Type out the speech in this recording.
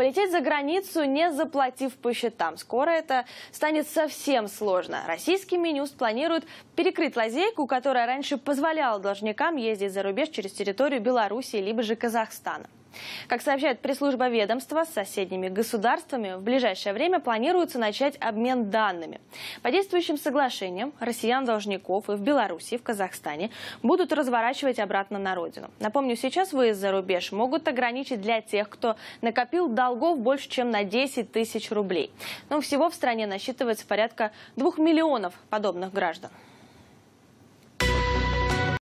Полететь за границу, не заплатив по счетам. Скоро это станет совсем сложно. Российский Минюст планирует перекрыть лазейку, которая раньше позволяла должникам ездить за рубеж через территорию Беларуси либо же Казахстана. Как сообщает пресс-служба ведомства, с соседними государствами в ближайшее время планируется начать обмен данными. По действующим соглашениям россиян-должников и в Беларуси, и в Казахстане будут разворачивать обратно на родину. Напомню, сейчас выезд за рубеж могут ограничить для тех, кто накопил долгов больше, чем на 10 тысяч рублей. Но ну, всего в стране насчитывается порядка двух миллионов подобных граждан.